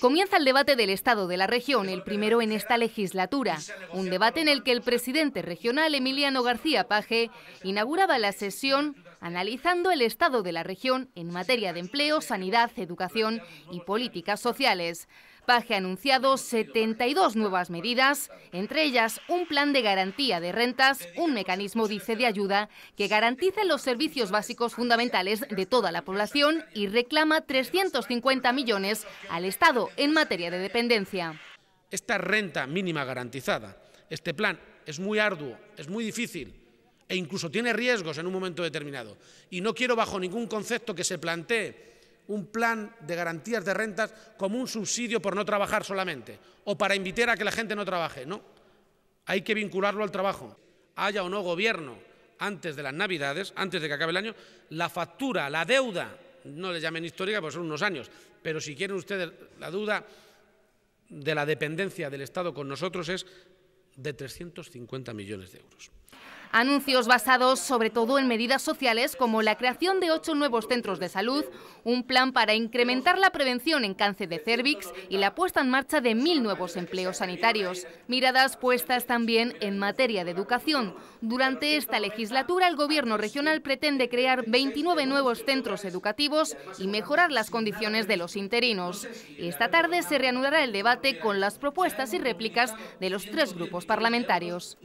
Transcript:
Comienza el debate del Estado de la región, el primero en esta legislatura. Un debate en el que el presidente regional Emiliano García Paje inauguraba la sesión analizando el estado de la región en materia de empleo, sanidad, educación y políticas sociales. Paje ha anunciado 72 nuevas medidas, entre ellas un plan de garantía de rentas, un mecanismo, dice, de ayuda que garantice los servicios básicos fundamentales de toda la población y reclama 350 millones al Estado en materia de dependencia. Esta renta mínima garantizada, este plan es muy arduo, es muy difícil, e incluso tiene riesgos en un momento determinado. Y no quiero bajo ningún concepto que se plantee un plan de garantías de rentas como un subsidio por no trabajar solamente o para invitar a que la gente no trabaje. No, hay que vincularlo al trabajo. Haya o no gobierno antes de las Navidades, antes de que acabe el año, la factura, la deuda, no le llamen histórica, porque son unos años, pero si quieren ustedes la deuda de la dependencia del Estado con nosotros es de 350 millones de euros. Anuncios basados sobre todo en medidas sociales como la creación de ocho nuevos centros de salud, un plan para incrementar la prevención en cáncer de cervix y la puesta en marcha de mil nuevos empleos sanitarios. Miradas puestas también en materia de educación. Durante esta legislatura el Gobierno regional pretende crear 29 nuevos centros educativos y mejorar las condiciones de los interinos. Esta tarde se reanudará el debate con las propuestas y réplicas de los tres grupos parlamentarios.